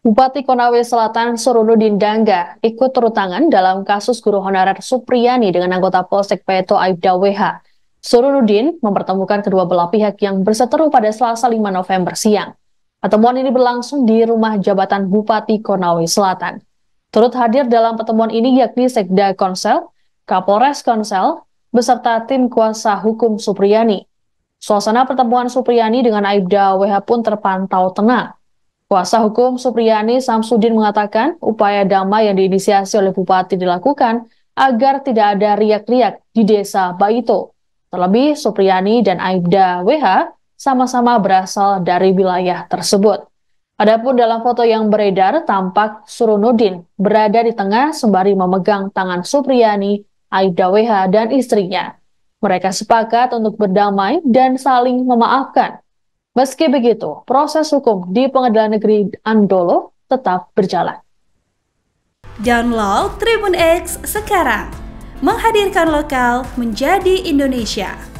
Bupati Konawe Selatan Surono Dindangga ikut turut tangan dalam kasus guru honorer Supriyani dengan anggota Polsek Peto Aibda WH. Surudin mempertemukan kedua belah pihak yang berseteru pada Selasa 5 November siang. Pertemuan ini berlangsung di rumah jabatan Bupati Konawe Selatan. Turut hadir dalam pertemuan ini yakni Sekda Konsel, Kapolres Konsel, beserta tim kuasa hukum Supriyani. Suasana pertemuan Supriyani dengan Aibda WH pun terpantau tenang. Kuasa hukum Supriyani Samsudin mengatakan upaya damai yang diinisiasi oleh Bupati dilakukan agar tidak ada riak-riak di desa Baito. Terlebih Supriyani dan Aibda WH sama-sama berasal dari wilayah tersebut. Adapun dalam foto yang beredar tampak Surunudin berada di tengah sembari memegang tangan Supriyani, Aibda WH dan istrinya. Mereka sepakat untuk berdamai dan saling memaafkan Meski begitu, proses hukum di Pengadilan Negeri Andolo tetap berjalan. Download Tribun X sekarang, menghadirkan lokal menjadi Indonesia.